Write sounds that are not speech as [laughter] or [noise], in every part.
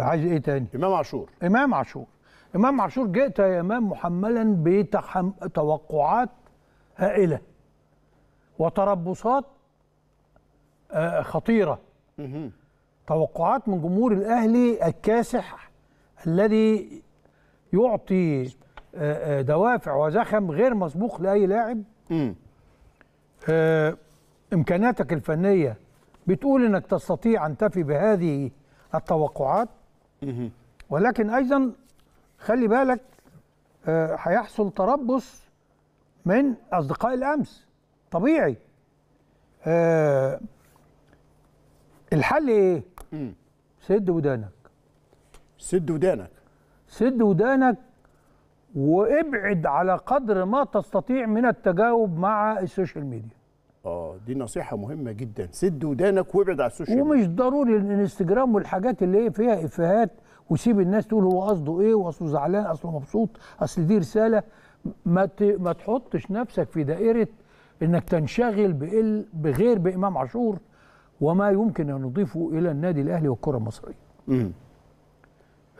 عايز ايه تاني امام عاشور امام عاشور امام عاشور جئت يا امام محملا بتوقعات هائله وتربصات آه، خطيره توقعات من جمهور الاهلي الكاسح الذي يعطي آه، آه، دوافع وزخم غير مسبوق لاي لاعب امكاناتك الفنيه بتقول انك تستطيع ان تفي بهذه التوقعات ولكن ايضا خلي بالك آه، هيحصل تربص من اصدقاء الامس طبيعي أه الحل ايه سد ودانك سد ودانك سد ودانك وابعد على قدر ما تستطيع من التجاوب مع السوشيال ميديا دي نصيحه مهمه جدا سد ودانك وابعد على السوشيال ومش ضروري الانستجرام والحاجات اللي هي فيها افيهات وسيب الناس تقول هو قصده ايه واصله زعلان اصله مبسوط اصل دي رساله ما ما تحطش نفسك في دائره انك تنشغل بقل بغير بامام عاشور وما يمكن ان نضيفه الى النادي الاهلي والكره المصريه. امم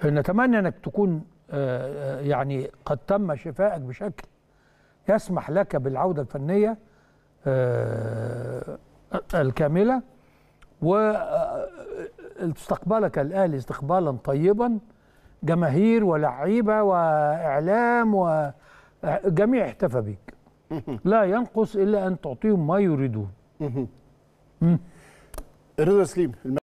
نتمنى انك تكون آه، آه، يعني قد تم شفائك بشكل يسمح لك بالعوده الفنيه آه، الكاملة استقبلك الأهلي استقبالا طيبا جماهير ولعيبة وإعلام وجميع احتفى بك [laughs] لا ينقص إلا أن تعطيهم ما يريدون رضا سليم